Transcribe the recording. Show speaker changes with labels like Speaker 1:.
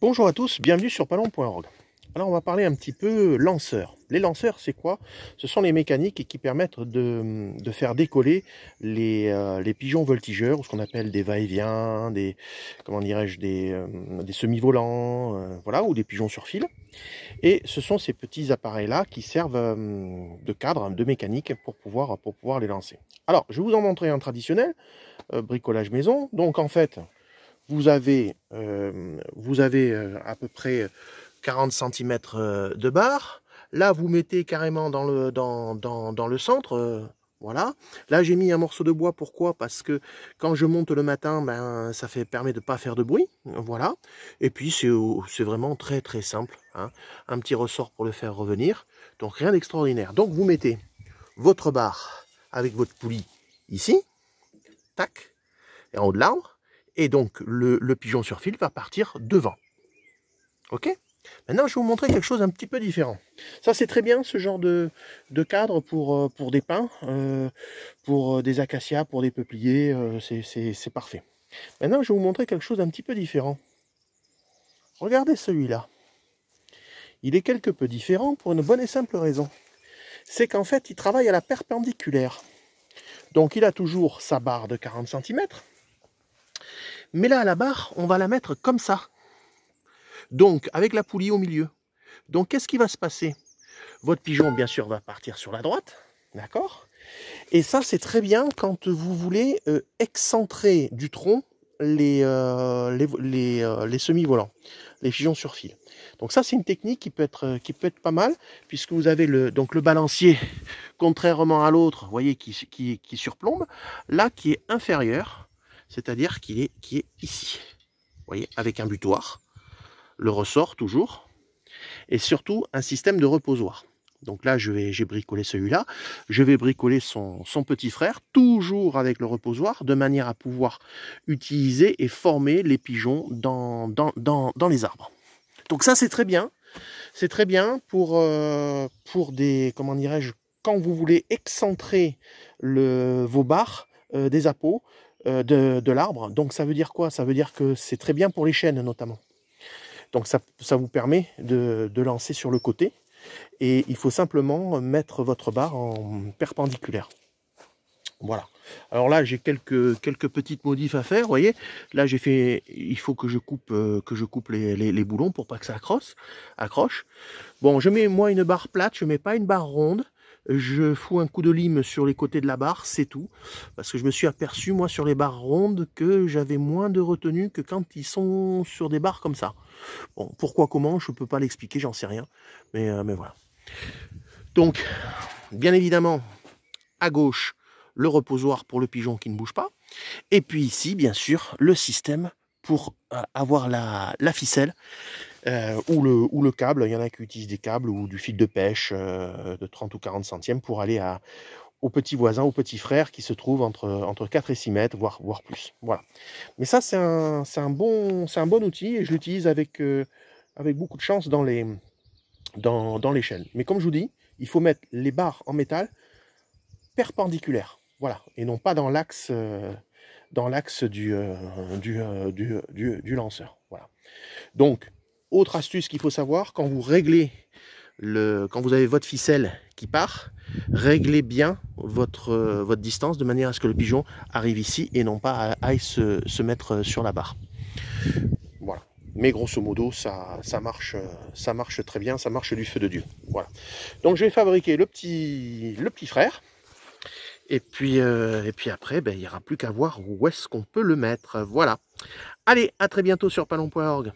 Speaker 1: Bonjour à tous, bienvenue sur palon.org. Alors on va parler un petit peu lanceurs. Les lanceurs, c'est quoi Ce sont les mécaniques qui permettent de, faire décoller euh, les, pigeons voltigeurs, ou ce qu'on appelle des va-et-vient, des comment dirais-je, des, euh, semi-volants, euh, voilà, ou des pigeons sur fil. Et ce sont ces petits appareils-là qui servent de cadre, de mécanique pour pouvoir, pour pouvoir les lancer. Alors, je vais vous en montrer un traditionnel, bricolage maison. Donc en fait, vous avez, euh, vous avez euh, à peu près 40 cm euh, de barre. Là, vous mettez carrément dans le, dans, le centre. Voilà. Là, j'ai mis un morceau de bois. Pourquoi Parce que quand je monte le matin, ben, ça fait, permet de ne pas faire de bruit. Voilà. Et puis, c'est vraiment très, très simple. Hein. Un petit ressort pour le faire revenir. Donc, rien d'extraordinaire. Donc, vous mettez votre barre avec votre poulie ici. Tac. Et en haut de l'arbre. Et donc, le, pigeon sur fil va partir devant. OK Maintenant, je vais vous montrer quelque chose un petit peu différent. Ça, c'est très bien, ce genre de, cadre pour, euh, pour des pins, euh, pour euh, des acacias, pour des peupliers. c'est parfait. Maintenant, je vais vous montrer quelque chose d'un petit peu différent. Regardez celui-là. Il est quelque peu différent pour une bonne et simple raison. C'est qu'en fait, il travaille à la perpendiculaire. Donc, il a toujours sa barre de 40 cm, mais là, à la barre, on va la mettre comme ça. Donc, avec la poulie au milieu. Donc, qu'est-ce qui va se passer Votre pigeon, bien sûr, va partir sur la droite. D'accord Et ça, c'est très bien quand vous voulez euh, excentrer du tronc les, euh, les, euh, les, semi-volants, les pigeons sur fil. Donc ça, c'est une technique qui peut être qui peut être pas mal, puisque vous avez le donc le balancier, contrairement à l'autre, voyez, qui, qui, qui surplombe, là qui est inférieur c'est-à-dire qu'il est, qui est ici. Vous voyez, avec un butoir, le ressort toujours, et surtout un système de reposoir. Donc là, je vais, j'ai bricolé celui-là. Je vais bricoler son, petit frère, toujours avec le reposoir, de manière à pouvoir utiliser et former les pigeons dans, dans, les arbres. Donc ça, c'est très bien. C'est très bien pour, euh, pour des, comment dirais-je, quand vous voulez excentrer le, vos barres euh, des apôts. Euh, de, l'arbre. Donc ça veut dire quoi Ça veut dire que c'est très bien pour les chaînes notamment. Donc ça, vous permet de, lancer sur le côté. Et il faut simplement mettre votre barre en perpendiculaire. Voilà. Alors là, j'ai quelques, quelques petites modifs à faire, vous voyez. Là, j'ai fait, il faut que je coupe, euh, que je coupe les, les, boulons pour pas que ça accroche, accroche. Bon, je mets moi une barre plate, je mets pas une barre ronde je fous un coup de lime sur les côtés de la barre, c'est tout. Parce que je me suis aperçu, moi, sur les barres rondes, que j'avais moins de retenue que quand ils sont sur des barres comme ça. Bon, pourquoi, comment, je ne peux pas l'expliquer, j'en sais rien. Mais, euh, mais voilà. Donc, bien évidemment, à gauche, le reposoir pour le pigeon qui ne bouge pas. Et puis ici, bien sûr, le système pour euh, avoir la ficelle euh, ou, le, ou le câble. Il y en a qui utilisent des câbles ou du fil de pêche euh, de 30 ou 40 centièmes pour aller à, aux petits voisins, aux petits frères qui se trouvent entre, entre 4 et 6 mètres, voire, voire plus. Voilà. Mais ça, c'est un, un, bon, un bon outil et je l'utilise avec, euh, avec beaucoup de chance dans les, dans, dans l'échelle. Mais comme je vous dis, il faut mettre les barres en métal perpendiculaires. Voilà. Et non pas dans l'axe. dans l'axe du, du, du, du, du, lanceur. Voilà. Donc, autre astuce qu'il faut savoir, quand vous réglez, le, quand vous avez votre ficelle qui part, réglez bien votre, euh, votre distance de manière à ce que le pigeon arrive ici et non pas aille se, mettre euh, sur la barre. Voilà. Mais grosso modo, ça, ça, marche, euh, ça marche très bien, ça marche du feu de Dieu. Voilà. Donc je vais fabriquer le petit, le petit frère. Et puis, et puis après, ben, il n'y aura plus qu'à voir où est-ce qu'on peut le mettre. Voilà. Allez, à très bientôt sur palon.org.